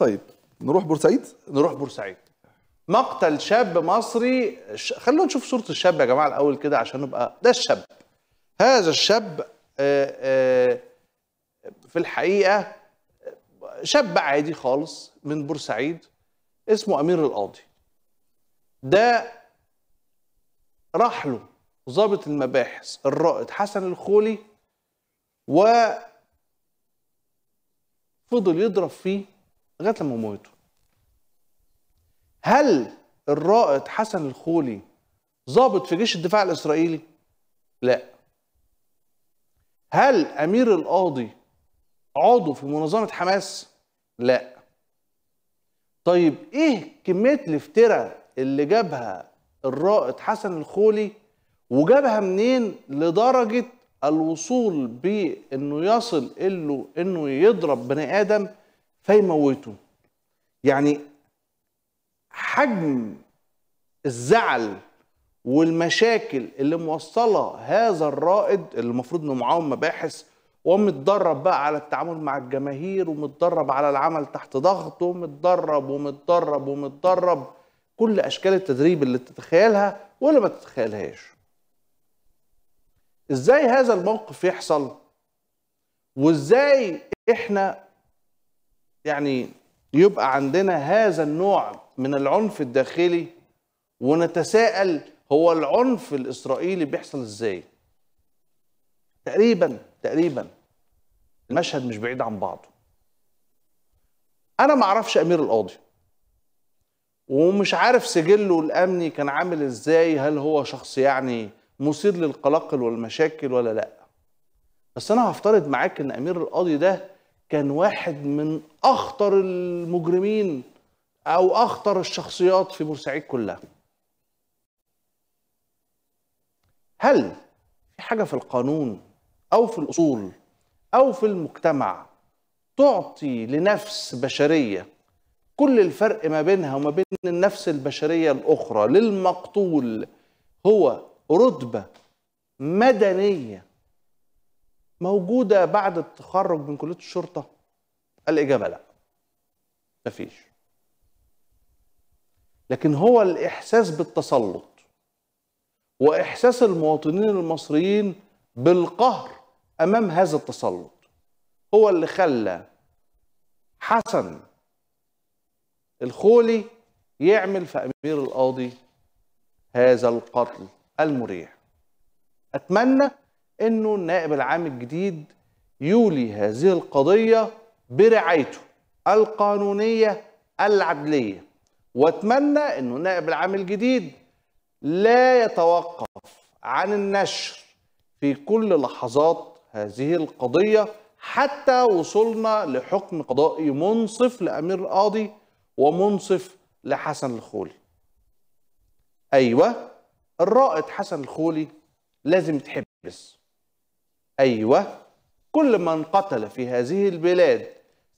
طيب نروح بورسعيد نروح بورسعيد مقتل شاب مصري ش... خلونا نشوف صوره الشاب يا جماعه الاول كده عشان نبقى ده الشاب هذا الشاب آه، آه، في الحقيقه شاب عادي خالص من بورسعيد اسمه امير القاضي ده راح له ضابط المباحث الرائد حسن الخولي و فضل يضرب فيه لغايه لما موته هل الرائد حسن الخولي ضابط في جيش الدفاع الاسرائيلي لا هل امير القاضي عضو في منظمه حماس لا طيب ايه كميه الافتراء اللي جابها الرائد حسن الخولي وجابها منين لدرجه الوصول بانه يصل له انه يضرب بني ادم فيموتوا يعني حجم الزعل والمشاكل اللي موصله هذا الرائد اللي المفروض انه معاهم مباحث ومتدرب بقى على التعامل مع الجماهير ومتدرب على العمل تحت ضغط ومتدرب ومتدرب ومتدرب كل اشكال التدريب اللي تتخيلها ولا ما تتخيلهاش ازاي هذا الموقف يحصل وازاي احنا يعني يبقى عندنا هذا النوع من العنف الداخلي ونتساءل هو العنف الاسرائيلي بيحصل ازاي؟ تقريبا تقريبا المشهد مش بعيد عن بعضه. انا ما اعرفش امير القاضي ومش عارف سجله الامني كان عامل ازاي هل هو شخص يعني مثير للقلاقل والمشاكل ولا لا بس انا هفترض معاك ان امير القاضي ده كان واحد من اخطر المجرمين او اخطر الشخصيات في بورسعيد كلها هل في حاجه في القانون او في الاصول او في المجتمع تعطي لنفس بشريه كل الفرق ما بينها وما بين النفس البشريه الاخرى للمقتول هو رتبه مدنيه موجوده بعد التخرج من كليه الشرطه الاجابه لا مفيش لكن هو الاحساس بالتسلط واحساس المواطنين المصريين بالقهر امام هذا التسلط هو اللي خلى حسن الخولي يعمل في امير القاضي هذا القتل المريح اتمنى انه النائب العام الجديد يولي هذه القضيه برعايته القانونيه العدليه واتمنى انه النائب العام الجديد لا يتوقف عن النشر في كل لحظات هذه القضيه حتى وصلنا لحكم قضائي منصف لامير القاضي ومنصف لحسن الخولي ايوه الرائد حسن الخولي لازم يتحبس أيوة كل من قتل في هذه البلاد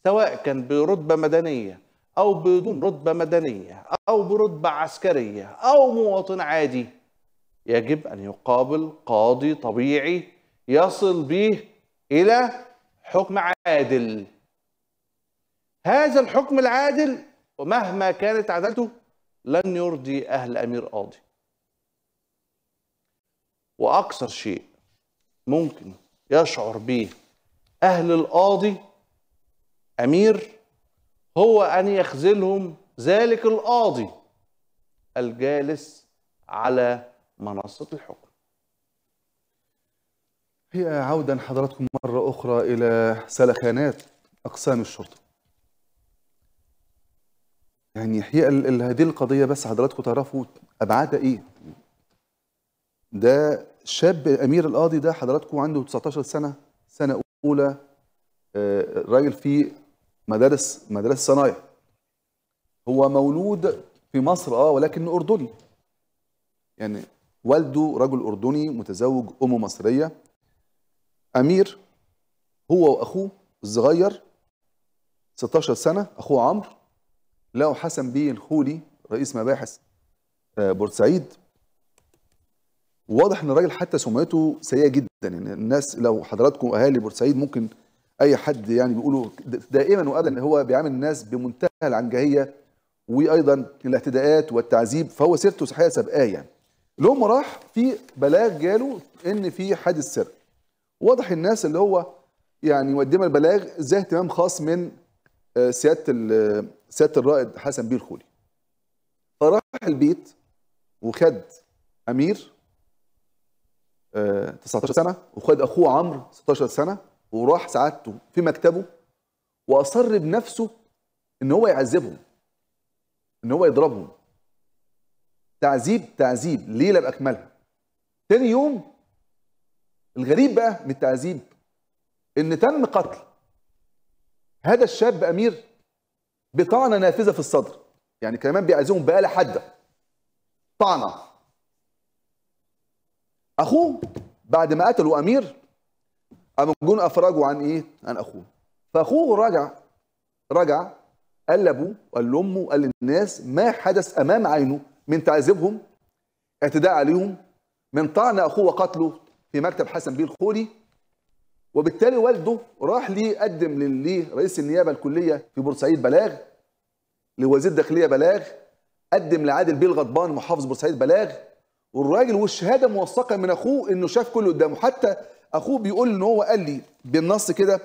سواء كان برتبة مدنية أو بدون رتبة مدنية أو برتبة عسكرية أو مواطن عادي يجب أن يقابل قاضي طبيعي يصل به إلى حكم عادل هذا الحكم العادل ومهما كانت عدالته لن يرضي أهل أمير قاضي وأكثر شيء ممكن يشعر به أهل القاضي أمير هو أن يخذلهم ذلك القاضي الجالس على منصة الحكم هي عودا حضراتكم مرة أخرى إلى سلخانات أقسام الشرطة يعني هي هذه القضية بس حضراتكم تعرفوا أبعادها إيه ده شاب امير القاضي ده حضراتكم عنده 19 سنه سنه اولى آه، راجل في مدارس مدارس صنايع هو مولود في مصر اه ولكنه اردني يعني والده رجل اردني متزوج امه مصريه امير هو واخوه الصغير 16 سنه اخوه عمرو لقوا حسن بيه الخولي رئيس مباحث آه، بورسعيد واضح ان الراجل حتى سمعته سيئه جدا يعني الناس لو حضراتكم اهالي بورسعيد ممكن اي حد يعني بيقولوا دائما وابدا ان هو بيعامل الناس بمنتهى العنجهيه وايضا الاعتداءات والتعذيب فهو سيرته صحيه سابقاه يعني لما راح في بلاغ جاله ان في حادث سرق واضح الناس اللي هو يعني مقدمه البلاغ ذا اهتمام خاص من آه، سياده آه، سياده الرائد حسن بيه الخولي فراح البيت وخد امير 19 سنه وخد اخوه عمرو 16 سنه وراح سعادته في مكتبه واصر بنفسه ان هو يعذبهم ان هو يضربهم تعذيب تعذيب ليله باكملها تاني يوم الغريب بقى من التعذيب ان تم قتل هذا الشاب امير بطعنه نافذه في الصدر يعني كمان بيعذبهم بآلة لحد طعنه اخوه بعد ما قتلوا امير قام جون افرجوا عن ايه؟ عن اخوه فاخوه رجع رجع قال لابوه قال لامه قال للناس ما حدث امام عينه من تعذيبهم اعتداء عليهم من طعن اخوه وقتله في مكتب حسن بيه الخولي وبالتالي والده راح ليه قدم لرئيس النيابه الكليه في بورسعيد بلاغ لوزير الداخليه بلاغ قدم لعادل بيه الغضبان محافظ بورسعيد بلاغ والراجل والشهاده موثقه من اخوه انه شاف كل قدامه حتى اخوه بيقول ان هو قال لي بالنص كده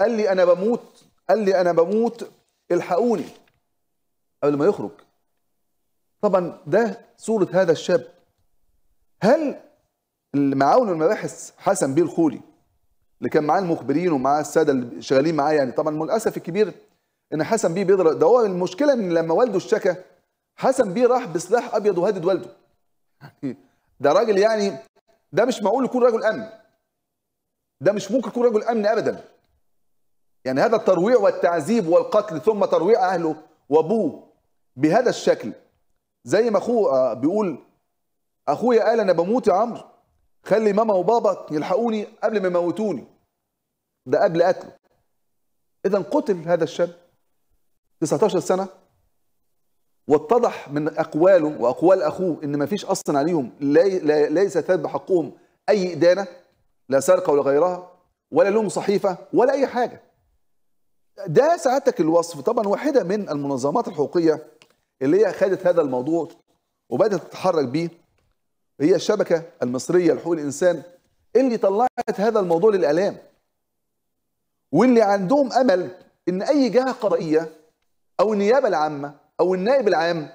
قال لي انا بموت قال لي انا بموت الحقوني قبل ما يخرج طبعا ده صوره هذا الشاب هل المعاون المباحث حسن بيه الخولي اللي كان معاه المخبرين ومعاه الساده اللي شغالين معاه يعني طبعا للاسف الكبير ان حسن بيه بيضرب ده هو المشكله ان لما والده اشتكى حسن بيه راح بسلاح ابيض وهدد والده يعني ده راجل يعني ده مش معقول يكون رجل امن ده مش ممكن يكون رجل امن ابدا يعني هذا الترويع والتعذيب والقتل ثم ترويع اهله وابوه بهذا الشكل زي ما اخوه آه، بيقول اخويا قال انا بموت يا عمرو خلي ماما وبابا يلحقوني قبل ما يموتوني ده قبل قتله اذا قتل هذا الشاب 19 سنه واتضح من اقواله واقوال اخوه ان ما فيش اصلا عليهم ليس ثابت بحقهم اي ادانه لا سرقه ولا غيرها ولا لهم صحيفه ولا اي حاجه ده سعادتك الوصف طبعا واحده من المنظمات الحقوقيه اللي هي خدت هذا الموضوع وبدات تتحرك بيه هي الشبكه المصريه لحقوق الانسان اللي طلعت هذا الموضوع للاعلام واللي عندهم امل ان اي جهه قضائيه او النيابه العامه او النائب العام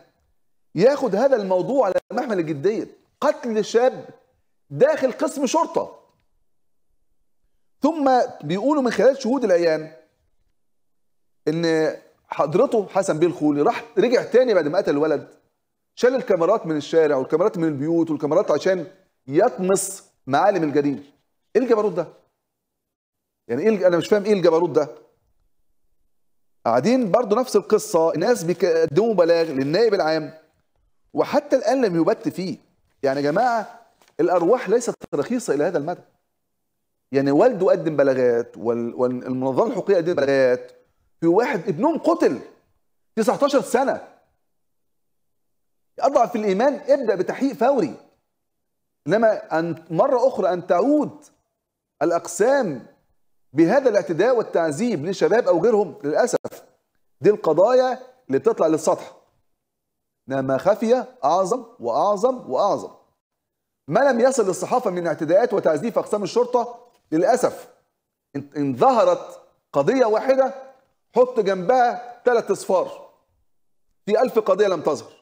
ياخد هذا الموضوع على محمل الجديه قتل شاب داخل قسم شرطه ثم بيقولوا من خلال شهود العيان ان حضرته حسن بيه الخولي راح رجع تاني بعد ما قتل الولد شال الكاميرات من الشارع والكاميرات من البيوت والكاميرات عشان يطمس معالم الجريمه ايه الجبروت ده يعني ايه انا مش فاهم ايه الجبروت ده قاعدين برضه نفس القصة ناس بيقدموا بلاغ للنائب العام وحتى الآن لم يبت فيه يعني يا جماعة الأرواح ليست رخيصة إلى هذا المدى يعني والده قدم بلاغات والمنظمة الحقوقية قدمت بلاغات في واحد ابنهم قتل 19 سنة أضعف في الإيمان ابدأ بتحقيق فوري إنما أن مرة أخرى أن تعود الأقسام بهذا الاعتداء والتعذيب للشباب او غيرهم للاسف دي القضايا اللي بتطلع للسطح انما خفيه اعظم واعظم واعظم ما لم يصل للصحافه من اعتداءات وتعذيب اقسام الشرطه للاسف ان ظهرت قضيه واحده حط جنبها ثلاث اصفار في ألف قضيه لم تظهر